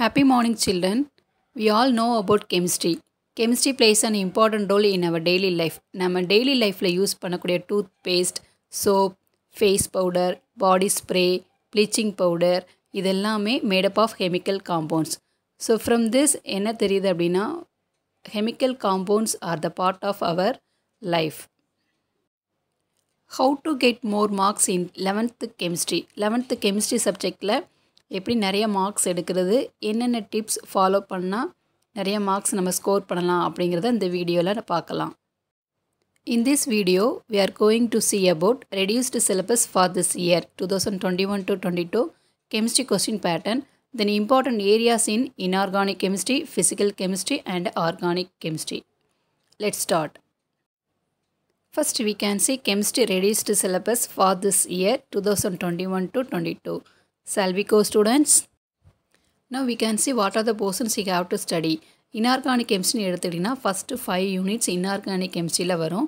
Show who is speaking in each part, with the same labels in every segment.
Speaker 1: Happy morning children We all know about chemistry chemistry plays and important role in our daily life நம்ம daily லைஃப்பில் use பண்ணக்கூடிய toothpaste soap face powder body spray bleaching powder இதெல்லாமே made up of chemical compounds so from this என்ன தெரியுது அப்படின்னா chemical compounds are the part of our life how to get more marks in eleventh chemistry eleventh chemistry சப்ஜெக்டில் எப்படி நிறைய marks எடுக்கிறது என்னென்ன tips follow பண்ணால் நிறைய மார்க்ஸ் நம்ம ஸ்கோர் பண்ணலாம் அப்படிங்கிறத இந்த வீடியோவில் நான் பார்க்கலாம் in this video we are going to see about reduced syllabus for this year two thousand twenty one to twenty two chemistry question pattern then important areas in inorganic chemistry physical chemistry and organic chemistry let start first we can see chemistry reduced syllabus for this year two thousand twenty one to twenty two Salvico students know we can see what are the portions you have to study inorganic chemistry எடுத்துக்கிட்டிங்கன்னா first five units inorganic கெமிஸ்ட்ரியில் வரும்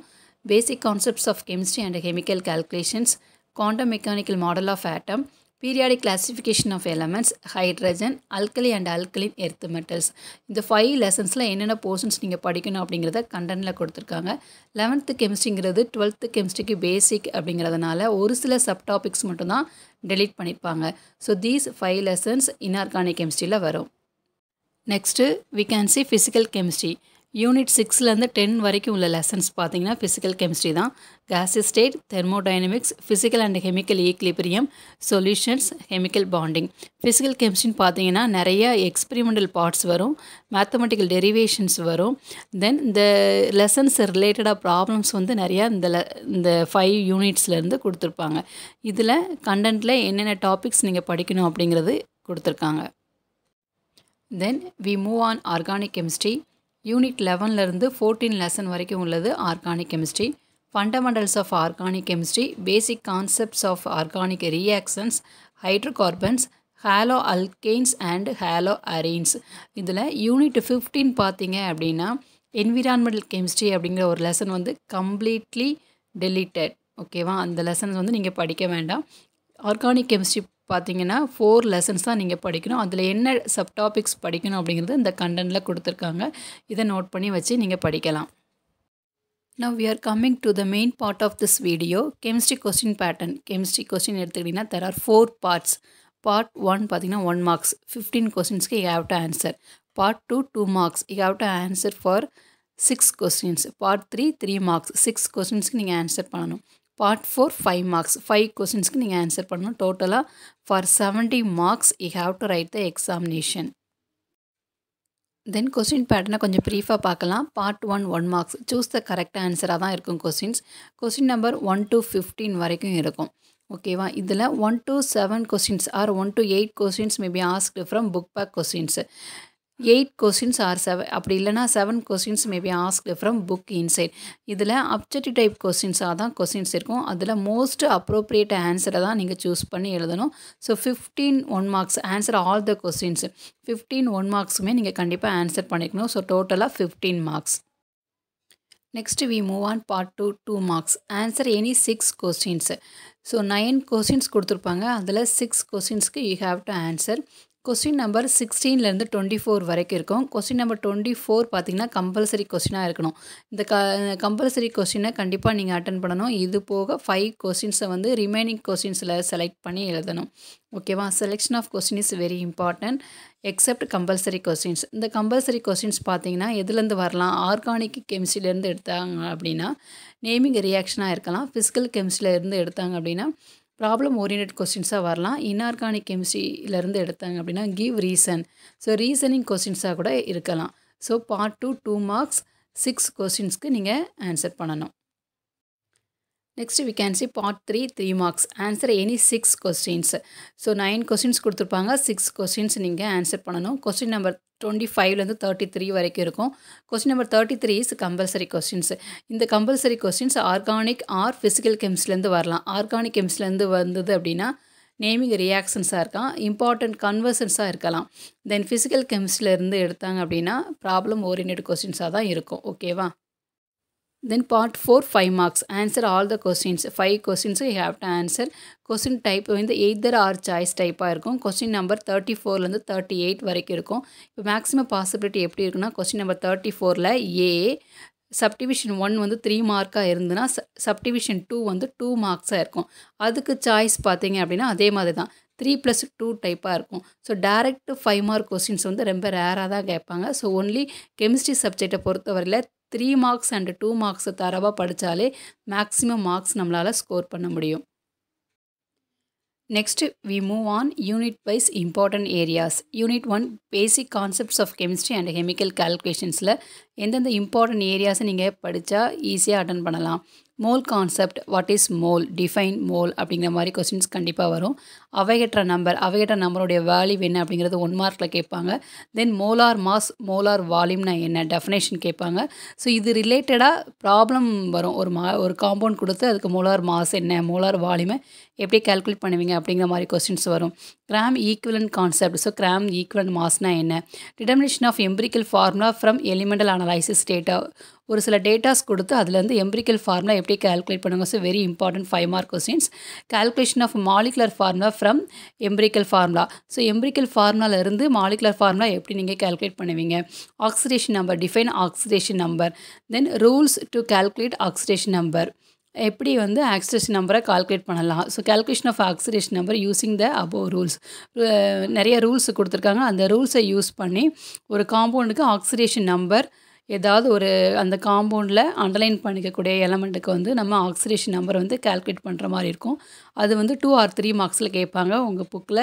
Speaker 1: basic concepts of chemistry and chemical calculations quantum mechanical model of atom periodic classification of elements, hydrogen alkali and alkaline earth metals இந்த five லெசன்ஸில் என்னென்ன portions நீங்கள் படிக்கணும் அப்படிங்கிறத கண்டனில் கொடுத்துருக்காங்க லெவன்த்து கெமிஸ்ட்ரிங்கிறது டுவெல்த்து கெமிஸ்ட்ரிக்கு பேசிக் அப்படிங்கிறதுனால ஒரு சில சப் டாபிக்ஸ் மட்டும்தான் டெலீட் பண்ணியிருப்பாங்க so these five lessons inorganic கெமிஸ்ட்ரியில் வரும் next we can see physical chemistry unit சிக்ஸ்லேருந்து டென் வரைக்கும் உள்ள லெசன்ஸ் பார்த்தீங்கன்னா ஃபிசிக்கல் கெமிஸ்ட்ரி தான் gas state thermodynamics physical and chemical equilibrium solutions chemical bonding physical கெமிஸ்ட்ரின்னு பார்த்தீங்கன்னா நிறைய எக்ஸ்பிரிமெண்டல் பார்ட்ஸ் வரும் மேத்தமெட்டிக்கல் டெரிவேஷன்ஸ் வரும் தென் இந்த லெசன்ஸ் ரிலேட்டடாக ப்ராப்ளம்ஸ் வந்து நிறையா இந்த இந்த ஃபைவ் யூனிட்ஸ்லேருந்து கொடுத்துருப்பாங்க இதில் கண்டென்ட்டில் என்னென்ன டாபிக்ஸ் நீங்கள் படிக்கணும் அப்படிங்கிறது கொடுத்துருக்காங்க then we move on organic chemistry unit லெவன்லேருந்து ஃபோர்டீன் லெசன் வரைக்கும் உள்ளது organic chemistry fundamentals of organic chemistry basic concepts of organic reactions hydrocarbons halo alkanes and halo arenes இதில் யூனிட் ஃபிஃப்டீன் பார்த்தீங்க அப்படின்னா என்விரான்மெண்டல் கெமிஸ்ட்ரி அப்படிங்கிற ஒரு லெசன் வந்து completely deleted ஓகேவா அந்த லெசன்ஸ் வந்து நீங்கள் படிக்க வேண்டாம் ஆர்கானிக் கெமிஸ்ட்ரி பார்த்தீங்கன்னா ஃபோர் லெசன்ஸ் தான் நீங்கள் படிக்கணும் அதில் என்ன சப் டாபிக்ஸ் படிக்கணும் அப்படிங்கிறது இந்த கண்டென்ட்டில் கொடுத்துருக்காங்க இதை நோட் பண்ணி வச்சு நீங்கள் படிக்கலாம் now we are coming to the main part of this video chemistry question pattern chemistry question எடுத்துக்கிட்டிங்கன்னா there are four parts part one பார்த்தீங்கன்னா ஒன் மார்க்ஸ் ஃபிஃப்டீன் கொஸ்டின்ஸ்க்கு you have to answer part two two marks you have to answer for six questions part three three marks six கொஸ்டின்ஸ்க்கு நீங்கள் answer பண்ணணும் part four five marks five கொஸ்டின்ஸ்க்கு நீங்கள் answer பண்ணணும் டோட்டலாக for seventy marks you have to write the examination then question பேட்டர்னை கொஞ்சம் ப்ரீஃபாக பார்க்கலாம் part one one marks choose the கரெக்டாக ஆன்சராக தான் இருக்கும் questions question number one to fifteen வரைக்கும் இருக்கும் ஓகேவா இதில் one to seven questions or one to eight questions maybe asked from book back questions eight questions or seven அப்படி இல்லைனா seven questions maybe ask from book inside இதில் objective type கொஸ்டின்ஸாக தான் questions இருக்கும் அதில் மோஸ்ட் அப்ரோப்ரியேட் ஆன்சரை தான் நீங்கள் சூஸ் பண்ணி எழுதணும் so fifteen one marks answer all the questions fifteen one மார்க்ஸுமே நீங்கள் கண்டிப்பாக ஆன்சர் பண்ணிக்கணும் ஸோ டோட்டலாக fifteen marks next we move on part two two marks answer any six questions so nine questions கொடுத்துருப்பாங்க அதில் சிக்ஸ் கொஸ்டின்ஸ்க்கு you have to answer question number சிக்ஸ்டீன்லேருந்து twenty four வரைக்கும் இருக்கும் கொஸ்டின் நம்பர் டுவெண்ட்டி ஃபோர் பார்த்தீங்கன்னா compulsory கொஸ்டினாக இருக்கணும் இந்த க கம்பல்சரி கொஸ்டினை கண்டிப்பாக நீங்கள் அட்டன் பண்ணணும் இது போக ஃபைவ் கொஸ்டின்ஸை வந்து ரிமைனிங் கொஸ்டின்ஸில் செலக்ட் பண்ணி எழுதணும் ஓகேவா selection of question is very important except compulsory questions இந்த கம்பல்சரி கொஸ்டின்ஸ் பார்த்தீங்கன்னா எதுலேருந்து வரலாம் ஆர்கானிக் கெமிஸ்ட்ரிலேருந்து எடுத்தாங்க அப்படின்னா நேமிங் ரியாக்ஷனாக இருக்கலாம் ஃபிசிக்கல் கெமிஸ்ட்ரியிலேருந்து எடுத்தாங்க அப்படின்னா ப்ராப்ளம் ஓரியன்ட் கொஸ்டின்ஸாக வரலாம் இன்ஆர்கானிக் கெமிஸ்ட்ரியிலேருந்து எடுத்தாங்க அப்படின்னா கிவ் ரீசன் ஸோ ரீசனிங் கொஸ்டின்ஸாக கூட இருக்கலாம் so part two two marks six கொஸ்டின்ஸ்க்கு நீங்கள் ஆன்சர் பண்ணணும் next we can see part three three marks answer any six questions so nine questions கொடுத்துருப்பாங்க சிக்ஸ் கொஸ்டின்ஸ் நீங்கள் ஆன்சர் பண்ணணும் கொஸ்டின் நம்பர் டுவெண்ட்டி ஃபைவ்லேருந்து தேர்ட்டி த்ரீ வரைக்கும் இருக்கும் question number thirty three is compulsory questions இந்த compulsory questions organic or physical கெமிஸ்ட்லேருந்து வரலாம் organic கெமிஸ்ட்லேருந்து வந்தது அப்படின்னா நேமிங் ரியாக்ஷன்ஸாக இருக்கலாம் இம்பார்ட்டண்ட் கன்வர்சன்ஸாக இருக்கலாம் தென் ஃபிசிக்கல் கெமிஸ்ட்ரியிலேருந்து எடுத்தாங்க அப்படின்னா ப்ராப்ளம் ஓரியன்ட் கொஸ்டின்ஸாக தான் இருக்கும் ஓகேவா then part four five marks answer all the questions. Five questions you have to answer. Question type வந்து எய்தர் ஆர் சாய்ஸ் டைப்பாக இருக்கும் கொஸ்டின் நம்பர் தேர்ட்டி ஃபோர்லேருந்து தேர்ட்டி எயிட் வரைக்கும் இருக்கும் இப்போ மேக்ஸிமம் பாசிபிலிட்டி எப்படி இருக்குன்னா கொஸ்டின் நம்பர் தேர்ட்டி ஃபோரில் ஏ சப்டிவிஷன் ஒன் வந்து த்ரீ மார்க்காக இருந்ததுன்னா சப்டிவிஷன் டூ வந்து டூ மார்க்ஸாக இருக்கும் அதுக்கு சாய்ஸ் பார்த்தீங்க அப்படின்னா அதே மாதிரி தான் த்ரீ ப்ளஸ் டூ டைப்பாக இருக்கும் so direct five mark questions வந்து ரொம்ப ரேராக தான் கேட்பாங்க ஸோ ஒன்லி கெமிஸ்ட்ரி சப்ஜெக்டை பொறுத்தவரையில் த்ரீ மார்க்ஸ் அண்ட் டூ மார்க்ஸை தரவாக படித்தாலே மேக்ஸிமம் மார்க்ஸ் நம்மளால் ஸ்கோர் பண்ண முடியும் next we move on unit wise important areas unit one basic concepts of chemistry and chemical கால்குலேஷன்ஸில் எந்தெந்த இம்பார்ட்டன்ட் ஏரியாஸை நீங்கள் படித்தா ஈஸியாக அட்டன் பண்ணலாம் mole concept what is mole define mole அப்படிங்கிற மாதிரி கொஸ்டின்ஸ் கண்டிப்பாக வரும் அவையற்ற நம்பர் அவையற்ற நம்பருடைய வேல்யூ என்ன அப்படிங்கிறது ஒன் மார்க்கில் கேட்பாங்க தென் மோலார் மாஸ் மோலார் வால்யூம்னா என்ன டெஃபினேஷன் கேட்பாங்க ஸோ இது ரிலேட்டடாக ப்ராப்ளம் வரும் ஒரு மா ஒரு காம்பவுண்ட் கொடுத்து அதுக்கு மோலார் மாஸ் என்ன மோலார் வால்யூமை எப்படி கால்குலேட் பண்ணுவீங்க அப்படிங்கிற மாதிரி கொஸ்டின்ஸ் வரும் gram equivalent concept so gram equivalent மாஸ்னால் என்ன determination of empirical formula from elemental analysis data ஒரு சில டேட்டாஸ் கொடுத்து அதுலேருந்து எம்பிரிக்கல் ஃபார்முலா எப்படி கால்குலேட் பண்ணுங்க so very important five mark questions calculation of molecular formula from empirical formula so empirical ஃபார்முலாலேருந்து molecular formula எப்படி நீங்கள் கால்குலேட் பண்ணுவீங்க oxidation number define oxidation number then rules to calculate oxidation number எப்படி வந்து oxidation நம்பரை calculate பண்ணலாம் so calculation of oxidation number using the above rules நிறைய rules கொடுத்துருக்காங்க அந்த ரூல்ஸை யூஸ் பண்ணி ஒரு காம்பவுண்டுக்கு ஆக்சிடேஷன் நம்பர் ஏதாவது ஒரு அந்த காம்பவுண்டில் அண்டர்லைன் பண்ணிக்கக்கூடிய எலமெண்ட்டுக்கு வந்து நம்ம ஆக்சிடேஷன் நம்பர் வந்து கால்குலேட் பண்ணுற மாதிரி இருக்கும் அது வந்து டூ ஆர் த்ரீ மார்க்ஸில் கேட்பாங்க உங்கள் புக்கில்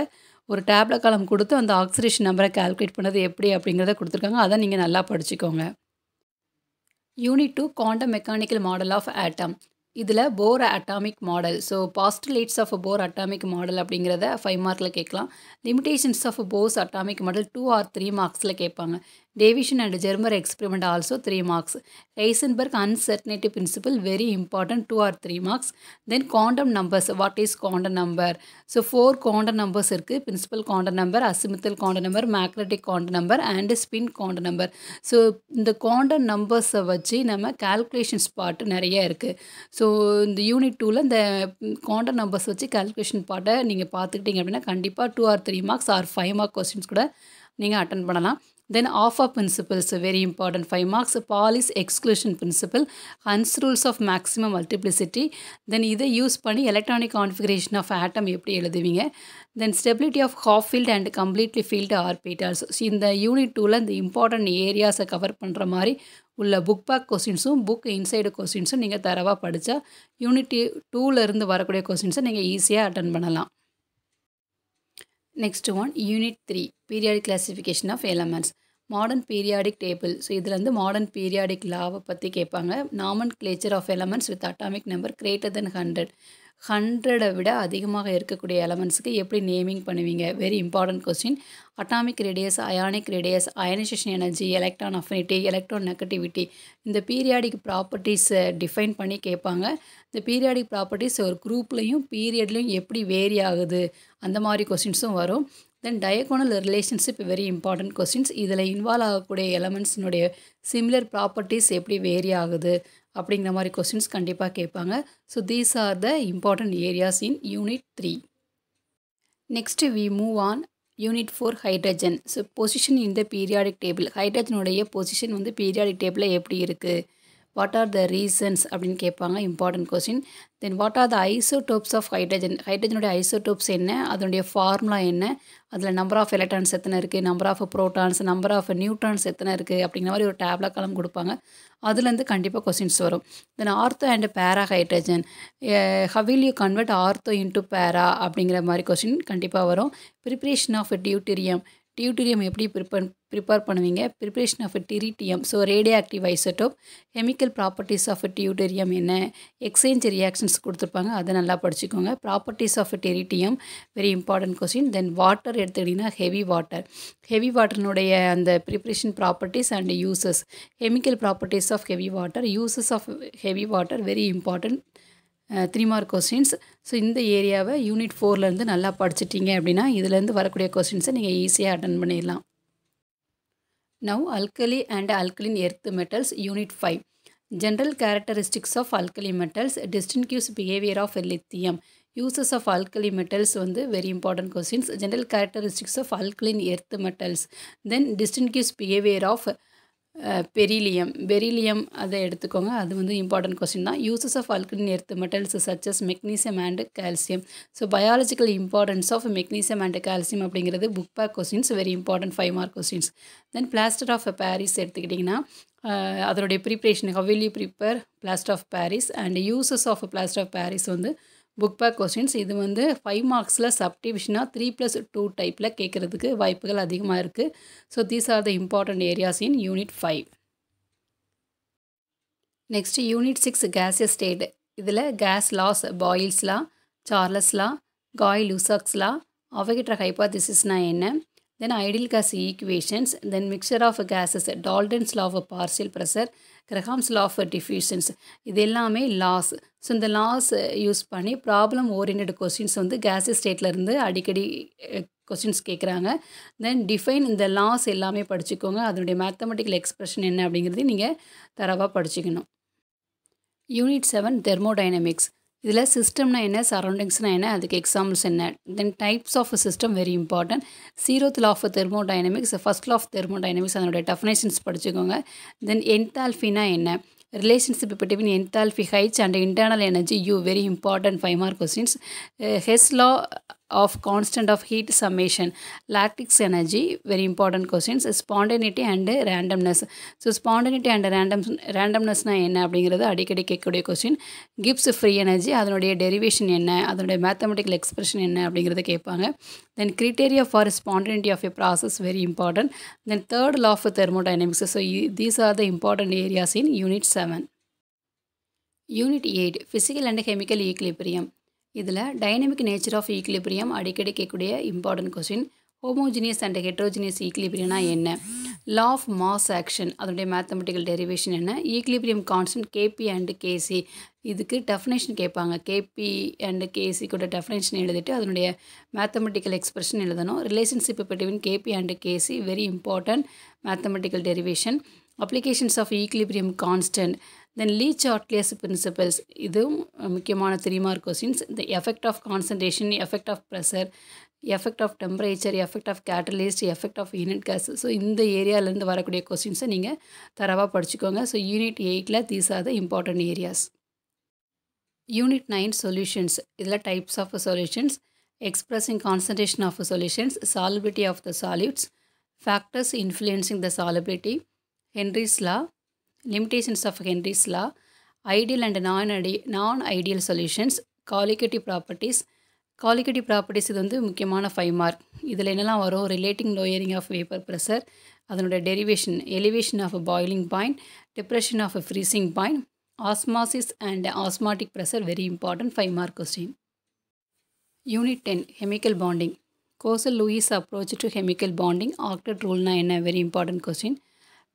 Speaker 1: ஒரு டேப்லெட் காலம் கொடுத்து அந்த ஆக்சிடேஷன் நம்பரை கால்குலேட் பண்ணது எப்படி அப்படிங்கிறத கொடுத்துருக்காங்க அதை நீங்கள் நல்லா படிச்சுக்கோங்க unit two quantum mechanical model of atom இதில் Bohr atomic model so let's of Bohr atomic model அப்படிங்கிறத ஃபைவ் மார்க்கில் கேட்கலாம் limitations of Bohr's atomic model two or three மார்க்ஸில் கேட்பாங்க Division and Germer experiment also 3 marks. Heisenberg uncertainty principle very important 2 or 3 marks. Then quantum numbers. What is quantum number? So 4 quantum numbers இருக்கு principal quantum number, azimuthal quantum number, magnetic quantum number and spin quantum number. So இந்த quantum numbers வச்சு நம்ம calculations part நிறைய இருக்கு. So இந்த unit 2ல இந்த quantum numbers வச்சு calculation part நீங்கள் பார்த்துக்கிட்டீங்க அப்படின்னா கண்டிப்பாக 2 or 3 marks or 5 mark questions கூட நீங்கள் அட்டன் பண்ணலாம் then of principles are very important. 5 marks Pauli's exclusion principle Hund's rules of maximum multiplicity. Then இதை யூஸ் பண்ணி எலக்ட்ரானிக் கான்ஃபிகரேஷன் ஆஃப் ஆட்டம் எப்படி எழுதுவீங்க then stability of half filled and completely filled so இந்த unit டூவில் இந்த important ஏரியாஸை cover பண்ணுற மாதிரி உள்ள புக் பேக் கொஸ்டின்ஸும் புக் இன்சைடு கொஸ்டின்ஸும் நீங்கள் தரவாக படித்தா யூனிட் டூவிலேருந்து வரக்கூடிய கொஸ்டின்ஸை நீங்கள் ஈஸியாக அட்டன் பண்ணலாம் next one unit three periodic classification of elements modern periodic table so இதில் வந்து மாடர்ன் பீரியாடிக் லாவை பற்றி கேட்பாங்க nomenclature of elements with atomic number greater than hundred ஹண்ட்ரடை விட அதிகமாக இருக்கக்கூடிய எலமெண்ட்ஸுக்கு எப்படி நேமிங் பண்ணுவீங்க very important question atomic radius ionic radius ionisation energy electron affinity electronegativity இந்த பீரியாடிக் ப்ராப்பர்ட்டிஸை டிஃபைன் பண்ணி கேட்பாங்க இந்த பீரியாடிக் ப்ராப்பர்ட்டிஸ் ஒரு குரூப்லேயும் பீரியட்லேயும் எப்படி வேரி ஆகுது அந்த மாதிரி கொஸ்டின்ஸும் வரும் then diagonal relationship very important questions இதில் இன்வால்வ் ஆகக்கூடிய எலமெண்ட்ஸினுடைய சிமிலர் ப்ராப்பர்ட்டிஸ் எப்படி வேரி ஆகுது அப்படிங்கிற மாதிரி கொஸ்டின்ஸ் கண்டிப்பாக கேட்பாங்க so these are the important areas in unit three next we move on unit four hydrogen so position இந்த பீரியாடிக் டேபிள் ஹைட்ரஜனுடைய பொசிஷன் வந்து பீரியாடிக் டேபிளில் எப்படி இருக்குது வாட் ஆர் த ரீசன்ஸ் அப்படின்னு கேட்பாங்க important question then what are the isotopes of hydrogen ஹைட்ரஜனுடைய isotopes என்ன அதனுடைய ஃபார்முலா என்ன அதில் நம்பர் ஆஃப் எலக்ட்ரான்ஸ் எத்தனை இருக்குது number of protons number of neutrons எத்தனை இருக்குது அப்படிங்கிற மாதிரி ஒரு டேப்லெட் காலம் கொடுப்பாங்க அதுலேருந்து கண்டிப்பாக கொஸ்டின்ஸ் வரும் then ortho and para hydrogen how will you convert ortho into para அப்படிங்கிற மாதிரி கொஸ்டின் கண்டிப்பாக வரும் ப்ரிப்ரேஷன் ஆஃப் டியூட்டீரியம் டியூட்டீரியம் எப்படி ப்ரிப்பன் ப்ரிப்பேர் பண்ணுவீங்க preparation of tritium so radioactive isotope chemical properties of deuterium என்ன எக்ஸ்சேஞ்ச் ரியாக்ஷன்ஸ் கொடுத்துருப்பாங்க அதை நல்லா படிச்சுக்கோங்க properties of tritium very important question then water எடுத்துக்கிட்டிங்கன்னா ஹெவி வாட்டர் ஹெவி வாட்டர்னுடைய அந்த preparation properties and uses chemical properties of heavy water uses of heavy water very important three mark questions so இந்த ஏரியாவை unit ஃபோர்லேருந்து நல்லா படிச்சிட்டிங்க அப்படின்னா இதுலேருந்து வரக்கூடிய கொஸ்டின்ஸை நீங்கள் ஈஸியாக அட்டன் பண்ணிடலாம் Now alkali and alkaline earth metals unit 5. General characteristics of alkali metals, Distinctive behavior of lithium. Uses of alkali metals One very important questions. General characteristics of alkaline earth metals. Then distinctive behavior of beryllium beryllium அதை எடுத்துக்கோங்க அது வந்து important question தான் uses of alkaline earth metals such as magnesium and calcium so biological importance of magnesium and calcium அப்படிங்கிறது book back questions very important five mark questions then plaster of Paris எடுத்துக்கிட்டிங்கன்னா அதனுடைய preparation how will you prepare plaster of Paris and uses of plaster of Paris வந்து book back questions இது வந்து five மார்க்ஸில் சப்டிவிஷனாக three plus two டைப்பில் கேட்குறதுக்கு வாய்ப்புகள் அதிகமாக இருக்குது so these are the important areas in unit five next unit six gas state இதில் gas laws Boyle's law Charles law Gay Lussac's law Avogadro ஹைப்பாதிசிஸ்னால் என்ன then ideal gas equations then mixture of gases, Dalton's law of partial pressure Graham's law of diffusions இது எல்லாமே laws so இந்த laws use பண்ணி problem oriented questions வந்து gases ஸ்டேட்லேருந்து அடிக்கடி questions கேட்குறாங்க தென் டிஃபைன் இந்த லாஸ் எல்லாமே படிச்சுக்கோங்க அதனுடைய மேத்தமெட்டிக்கல் எக்ஸ்பிரஷன் என்ன அப்படிங்கிறது நீங்கள் தரவாக படிச்சுக்கணும் யூனிட் செவன் தெர்மோடைனமிக்ஸ் இதில் சிஸ்டம்னா என்ன சரௌண்டிங்ஸ்னா என்ன அதுக்கு எக்ஸாம்பிள்ஸ் என்ன then types of system very important zeroth law of thermodynamics first law of thermodynamics அதனுடைய டெஃபினேஷன்ஸ் படிச்சுக்கோங்க தென் என்தால்ஃபினா என்ன relationship between enthalpy heights and internal energy U very important five mark questions Hess law of constant of heat summation lattice energy very important questions spontaneity and randomness so spontaneity and random ரேண்டம்னஸ்னால் என்ன அப்படிங்கிறது அடிக்கடி கேட்கக்கூடிய question Gibbs free energy அதனுடைய derivation என்ன அதனுடைய mathematical expression என்ன அப்படிங்கிறத கேட்பாங்க then criteria for spontaneity of a process very important then third law of thermodynamics so these are the important areas in unit seven unit eight physical and chemical equilibrium இதில் dynamic nature of equilibrium அடிக்கடி கேட்கக்கூடிய important question homogeneous and heterogeneous ஈக்லிபிரியம்னா என்ன law of mass action அதனுடைய mathematical derivation என்ன equilibrium constant Kp and Kc இதுக்கு definition கேட்பாங்க KP and கேசி கூட டெஃபினேஷன் எழுதிட்டு அதனுடைய மேத்தமெட்டிக்கல் எக்ஸ்பிரஷன் எழுதணும் relationship between Kp and Kc very important mathematical derivation applications of equilibrium constant then Le Chatelier's principles இதுவும் முக்கியமான த்ரீ மார்க் கொஸ்டின்ஸ் இந்த effect of concentration effect of pressure effect of temperature effect of catalyst effect of unit gas so இந்த ஏரியாவிலேருந்து வரக்கூடிய கொஸ்டின்ஸை நீங்கள் தரவாக படிச்சுக்கோங்க ஸோ யூனிட் எயிட்டில் these are the important areas unit nine solutions இதில் types of solutions expressing concentration of solutions solubility of the solutes factors influencing the solubility Henry's law limitations of Henry's law ideal and non அடி non ideal solutions colligative properties colligative properties இது வந்து முக்கியமான five mark இதில் என்னெல்லாம் வரும் relating lowering of vapour pressure அதனுடைய derivation elevation of boiling point depression of freezing point osmosis and osmotic pressure very important five mark question unit ten chemical bonding Kossel Lewis approach to chemical bonding acted ரூல்னால் என்ன very important question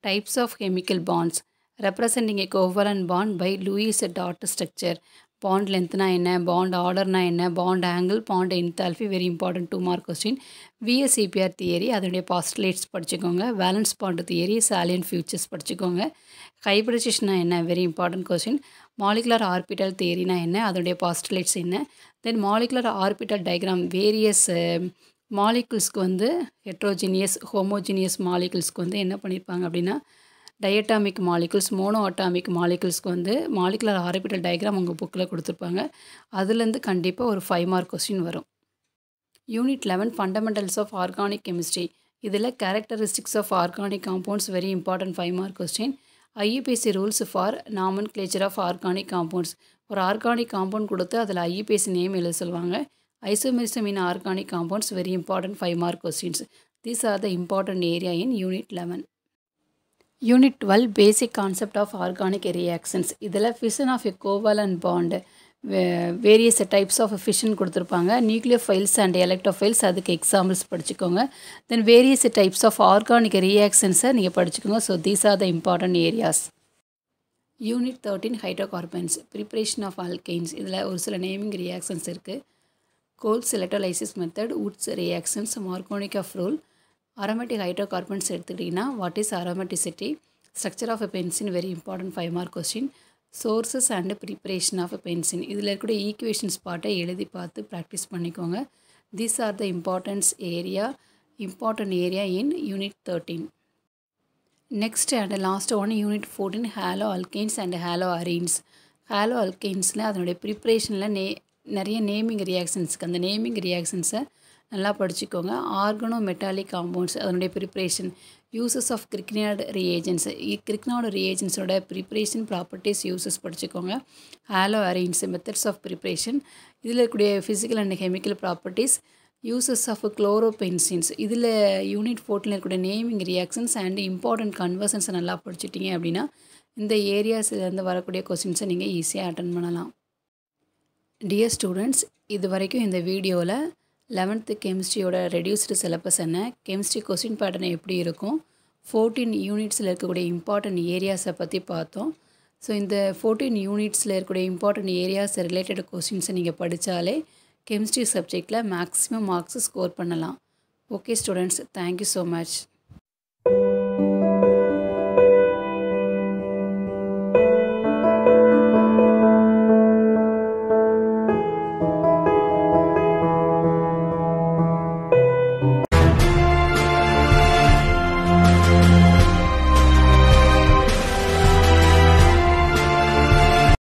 Speaker 1: types of chemical bonds representing a covalent bond by Lewis dot structure bond லென்த்னா என்ன bond ஆர்டர்னா என்ன bond angle bond enthalpy very important two mark question VSEPR theory அதனுடைய postulates படிச்சுக்கோங்க valence bond theory salient features படிச்சுக்கோங்க ஹைப்ரிடைசேஷனா என்ன very important question molecular orbital தியரினா என்ன அதனுடைய பாஸ்டலேட்ஸ் என்ன then molecular orbital diagram various மாலிகுல்ஸ்க்கு வந்து ஹெட்ரோஜினியஸ் ஹோமோஜினியஸ் மாலிகுல்ஸ்க்கு வந்து என்ன பண்ணியிருப்பாங்க அப்படின்னா டயட்டாமிக் மாலிகுல்ஸ் மோனோ அட்டாமிக் மாலிகுல்ஸ்க்கு வந்து மாலிகுலர் ஆர்பிட்டல் டயக்ராம் உங்கள் புக்கில் கொடுத்துருப்பாங்க அதுலேருந்து கண்டிப்பாக ஒரு ஃபைவ் மார்க் கொஸ்டின் வரும் unit eleven fundamentals of organic chemistry இதில் characteristics of organic compounds very important five mark question IUPAC rules for nomenclature of organic compounds ஒரு ஆர்கானிக் காம்பவுண்ட் கொடுத்து அதில் ஐஇபிசி நேம் எழுத சொல்லுவாங்க isomerism in organic compounds very important five mark questions these are the important area in unit eleven unit twelve basic concept of organic reactions இதில் fission of a Koval and bond various types of fission கொடுத்துருப்பாங்க nuclear files and files அதுக்கு examples படிச்சுக்கோங்க then various types of organic ரியாக்ஷன்ஸை நீங்கள் படிச்சுக்கோங்க so these are the important areas unit thirteen carbons preparation of alkanes இதில் ஒரு சில naming reactions இருக்குது Kolbe's electrolysis method Wurtz reactions Markovnikov of rule aromatic hydrocarbons எடுத்துக்கிட்டிங்கன்னா what is aromaticity structure of a benzene very important five mark question sources and preparation of a benzene இதில் இருக்கக்கூடிய equations பாட்டை எழுதி பார்த்து practice பண்ணிக்கோங்க these are the importance area important area in unit thirteen next and last one unit fourteen halo alkanes and halo arenes halo அல்கெயின்ஸில் அதனுடைய ப்ரிப்ரேஷனில் நே நிறைய நேமிங் ரியாக்ஷன்ஸ்க்கு அந்த நேமிங் ரியாக்ஷன்ஸை நல்லா படிச்சுக்கோங்க ஆர்கனோ மெட்டாலிக் காம்பவுண்ட்ஸ் அதனுடைய preparation uses of Grignard reagents Grignard ரியேஜென்ட்ஸோட ப்ரிப்ரேஷன் ப்ராப்பர்ட்டிஸ் யூசஸ் படிச்சுக்கோங்க halo arenes methods of preparation இதில் இருக்கக்கூடிய physical and chemical properties uses of chlorobenzenes இதில் யூனிட் ஃபோர்ட்டில் இருக்கக்கூடிய நேமிங் ரியாக்ஷன்ஸ் அண்ட் இம்பார்ட்டண்ட் கன்வர்சன்ஸை நல்லா படிச்சிட்டிங்க அப்படின்னா இந்த ஏரியாஸ்லேருந்து வரக்கூடிய கொஸ்டின்ஸை நீங்கள் ஈஸியாக அட்டன் பண்ணலாம் டியர் ஸ்டூடெண்ட்ஸ் இது வரைக்கும் இந்த வீடியோவில் லெவன்த்து கெமிஸ்ட்ரியோட ரெடியூஸ்டு சிலபஸ் என்ன கெமிஸ்ட்ரி கொஸ்டின் பேட்டர்ன் எப்படி இருக்கும் ஃபோர்டீன் யூனிட்ஸில் இருக்கக்கூடிய இம்பார்ட்டன்ட் ஏரியாஸை பற்றி பார்த்தோம் ஸோ இந்த ஃபோர்டீன் யூனிட்ஸில் இருக்கக்கூடிய இம்பார்ட்டன்ட் ஏரியாஸ் ரிலேட்டட் கொஸ்டின்ஸை நீங்கள் படித்தாலே கெமிஸ்ட்ரி சப்ஜெக்டில் மேக்ஸிமம் மார்க்ஸ் ஸ்கோர் பண்ணலாம் okay students thank you so much